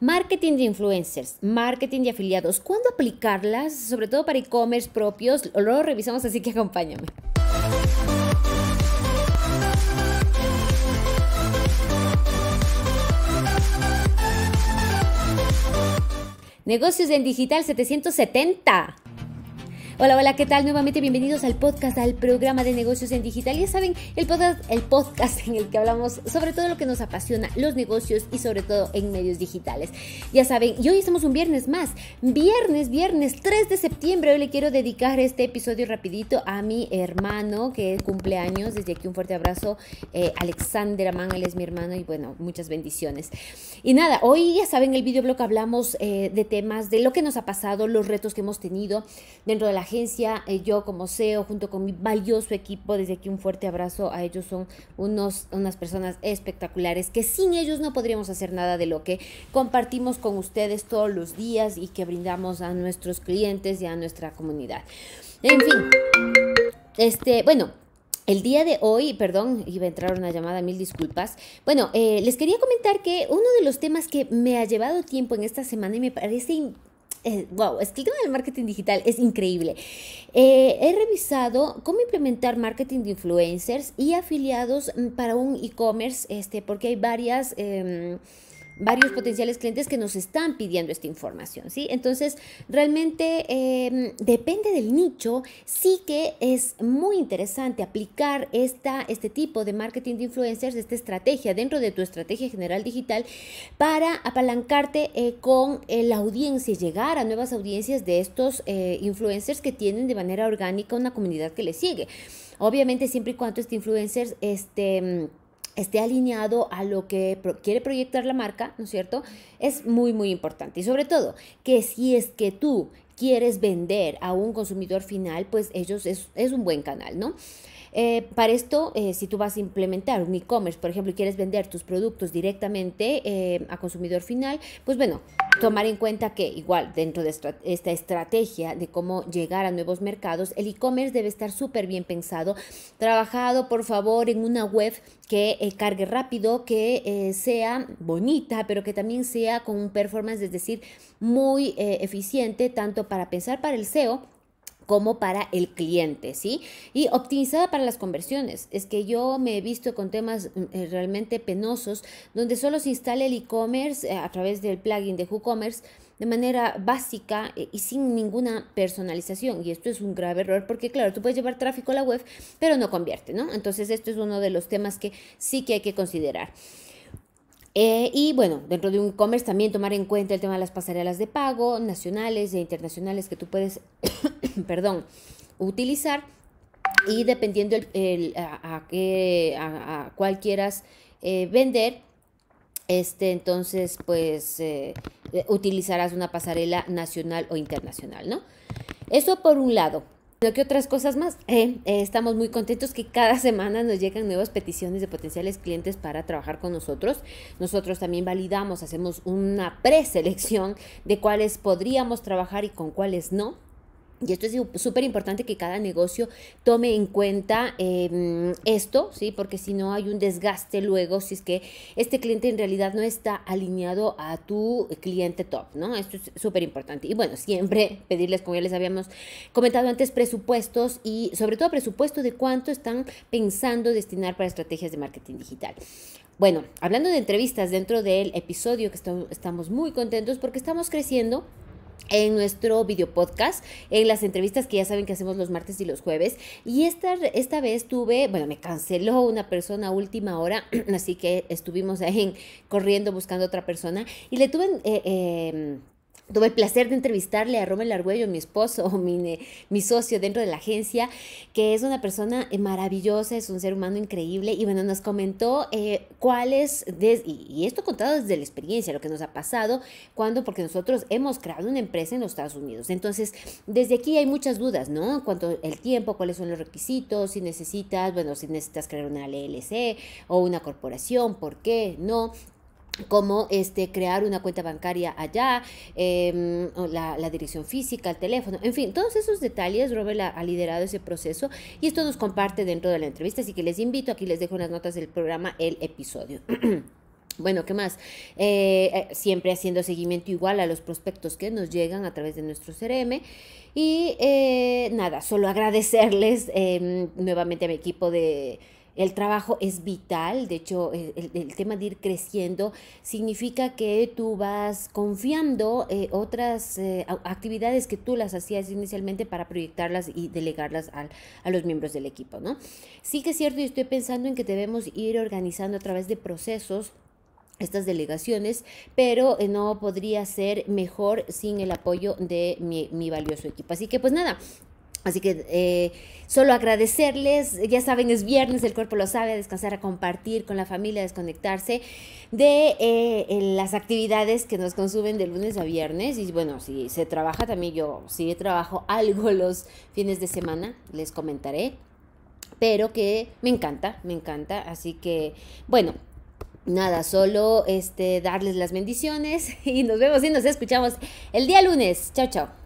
Marketing de influencers, marketing de afiliados, ¿cuándo aplicarlas? Sobre todo para e-commerce propios, lo revisamos así que acompáñame. Negocios en Digital 770. Hola, hola, ¿qué tal? Nuevamente bienvenidos al podcast, al programa de negocios en digital. Ya saben, el podcast, el podcast en el que hablamos sobre todo lo que nos apasiona, los negocios y sobre todo en medios digitales. Ya saben, y hoy estamos un viernes más, viernes, viernes 3 de septiembre. Hoy le quiero dedicar este episodio rapidito a mi hermano que cumple años. Desde aquí un fuerte abrazo, eh, Alexander Amán, él es mi hermano y bueno, muchas bendiciones. Y nada, hoy ya saben, el videoblog hablamos eh, de temas de lo que nos ha pasado, los retos que hemos tenido dentro de la agencia, eh, yo como CEO, junto con mi valioso equipo, desde aquí un fuerte abrazo a ellos, son unos, unas personas espectaculares que sin ellos no podríamos hacer nada de lo que compartimos con ustedes todos los días y que brindamos a nuestros clientes y a nuestra comunidad. En fin, este, bueno, el día de hoy, perdón, iba a entrar una llamada, mil disculpas. Bueno, eh, les quería comentar que uno de los temas que me ha llevado tiempo en esta semana y me parece eh, wow, es que el tema del marketing digital es increíble. Eh, he revisado cómo implementar marketing de influencers y afiliados mm, para un e-commerce, este, porque hay varias... Em, varios potenciales clientes que nos están pidiendo esta información, ¿sí? Entonces, realmente em, depende del nicho, sí que es muy interesante aplicar esta, este tipo de marketing de influencers, esta estrategia dentro de tu estrategia general digital para apalancarte eh, con eh, la audiencia llegar a nuevas audiencias de estos eh, influencers que tienen de manera orgánica una comunidad que les sigue. Obviamente, siempre y cuando este influencer, este mm, esté alineado a lo que quiere proyectar la marca, ¿no es cierto? Es muy, muy importante. Y sobre todo, que si es que tú quieres vender a un consumidor final, pues ellos es, un buen canal, ¿no? Eh, para esto, eh, si tú vas a implementar un e-commerce, por ejemplo, y quieres vender tus productos directamente eh, a consumidor final, pues bueno, tomar en cuenta que igual dentro de esta estrategia de cómo llegar a nuevos mercados, el e-commerce debe estar súper bien pensado, trabajado por favor en una web que eh, cargue rápido, que eh, sea bonita, pero que también sea con un performance, es decir, muy eh, eficiente tanto para pensar para el SEO, como para el cliente, ¿sí? Y optimizada para las conversiones. Es que yo me he visto con temas eh, realmente penosos donde solo se instala el e-commerce eh, a través del plugin de WooCommerce de manera básica eh, y sin ninguna personalización. Y esto es un grave error porque, claro, tú puedes llevar tráfico a la web, pero no convierte, ¿no? Entonces, esto es uno de los temas que sí que hay que considerar. Eh, y bueno, dentro de un e-commerce también tomar en cuenta el tema de las pasarelas de pago nacionales e internacionales que tú puedes, perdón, utilizar y dependiendo a, cuál quieras eh, vender, este, entonces pues eh, utilizarás una pasarela nacional o internacional, ¿no? Eso por un lado que otras cosas más. Eh, eh, estamos muy contentos que cada semana nos llegan nuevas peticiones de potenciales clientes para trabajar con nosotros. Nosotros también validamos, hacemos una preselección de cuáles podríamos trabajar y con cuáles no. Y esto es súper importante que cada negocio tome en cuenta em, esto, ¿sí? Porque si no hay un desgaste luego, si es que este cliente en realidad no está alineado a tu cliente top, ¿no? Esto es súper importante. Y bueno, siempre pedirles, como ya les habíamos comentado antes, presupuestos y sobre todo presupuesto de cuánto están pensando destinar para estrategias de marketing digital. Bueno, hablando de entrevistas dentro del episodio que estamos muy contentos porque estamos creciendo en nuestro video podcast, en las entrevistas que ya saben que hacemos los martes y los jueves. Y esta, esta vez tuve, bueno, me canceló una persona última hora, así que estuvimos ahí corriendo buscando otra persona y le tuve... Eh, em, Tuve el placer de entrevistarle a Romel Argüello, mi esposo, mi, mi socio dentro de la agencia, que es una persona eh, maravillosa, es un ser humano increíble. Y bueno, nos comentó eh, cuáles, y, y esto contado desde la experiencia, lo que nos ha pasado, cuando, porque nosotros hemos creado una empresa en los Estados Unidos. Entonces, desde aquí hay muchas dudas, ¿no? En cuanto al tiempo, cuáles son los requisitos, si necesitas, bueno, si necesitas crear una LLC o una corporación, ¿por qué? No, cómo este, crear una cuenta bancaria allá, em, la, dirección física, el teléfono, en fin, todos esos detalles, Robert ha, liderado ese proceso y esto nos comparte dentro de la entrevista, así que les invito, aquí les dejo unas notas del programa el episodio. Bueno, ¿qué más? Eh, eh, siempre haciendo seguimiento igual a los prospectos que nos llegan a través de nuestro CRM. Y eh, nada, solo agradecerles em, nuevamente a mi equipo de, el trabajo es vital, de hecho eh, el, tema de ir creciendo significa que tú vas confiando eh, otras eh, actividades que tú las hacías inicialmente para proyectarlas y delegarlas a los miembros del equipo, ¿no? Sí que es cierto y estoy pensando en que debemos ir organizando a través de procesos estas delegaciones, pero no podría ser mejor sin el apoyo de mi valioso equipo. Así que pues nada, Así que eh, solo agradecerles, ya saben, es viernes, el cuerpo lo sabe, a descansar, a compartir con la familia, a desconectarse de eh, las actividades que nos consumen de lunes a viernes. Y bueno, si se trabaja también, yo si trabajo algo los fines de semana, les comentaré, pero que me encanta, me encanta. Así que, bueno, nada, solo este, darles las bendiciones y nos vemos y nos escuchamos el día lunes. Chao, chao.